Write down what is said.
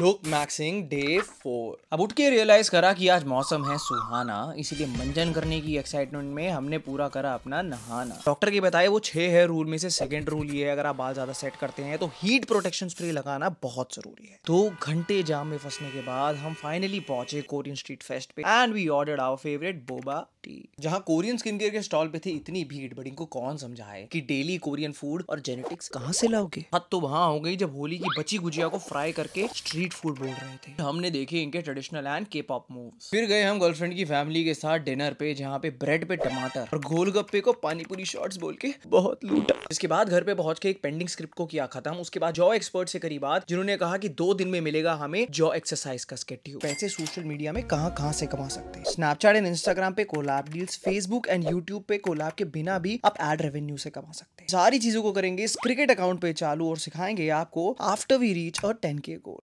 लोक maxing day four अब उठ के रियलाइज करा कि आज मौसम है सुहाना इसीलिए मंजन करने की एक्साइटमेंट में हमने पूरा करा अपना नहाना डॉक्टर के बताए वो छह है रूल में से सेकेंड रूल ये है अगर आप बाल ज्यादा सेट करते हैं तो हीट प्रोटेक्शन स्प्रे लगाना बहुत जरूरी है दो घंटे जाम में फंसने के बाद हम फाइनली पहुंचे कोरियन स्ट्रीट फेस्ट पे and we order our favourite boba tea जहाँ कोरियन स्किन केयर के स्टॉल पे थे इतनी भीड़ बड़ी को कौन समझाए की डेली कोरियन फूड और जेनेटिक्स कहाँ से लाओगे हद तो वहाँ हो गई जब होली की बची गुजिया को फ्राई करके स्ट्रीट स्ट्रीट फूड बोल रहे थे हमने देखे इनके traditional and K pop move फिर गए हम गर्लफ्रेंड की फैमिली के साथ डिनर पे जहाँ पे ब्रेड पे टमाटर और गप्पे को पानीपुरी शॉर्ट्स बोल के बहुत लूटा इसके बाद घर पे पहुंच के एक पेंडिंग स्क्रिप्ट को किया खत्म उसके बाद जॉ एक्सपर्ट से करी बात जिन्होंने कहा कि दो दिन में मिलेगा हमें जॉ एक्सरसाइज का स्केट्यू पैसे सोशल मीडिया में कहा से कमा सकते हैं स्नैपचैट एंड इंस्टाग्राम पे collab deals Facebook and YouTube पे कोलाब के बिना भी आप एड रेवेन्यू से कमा सकते हैं सारी चीजों को करेंगे इस क्रिकेट अकाउंट पे चालू और सिखाएंगे आपको after we reach our ten K goal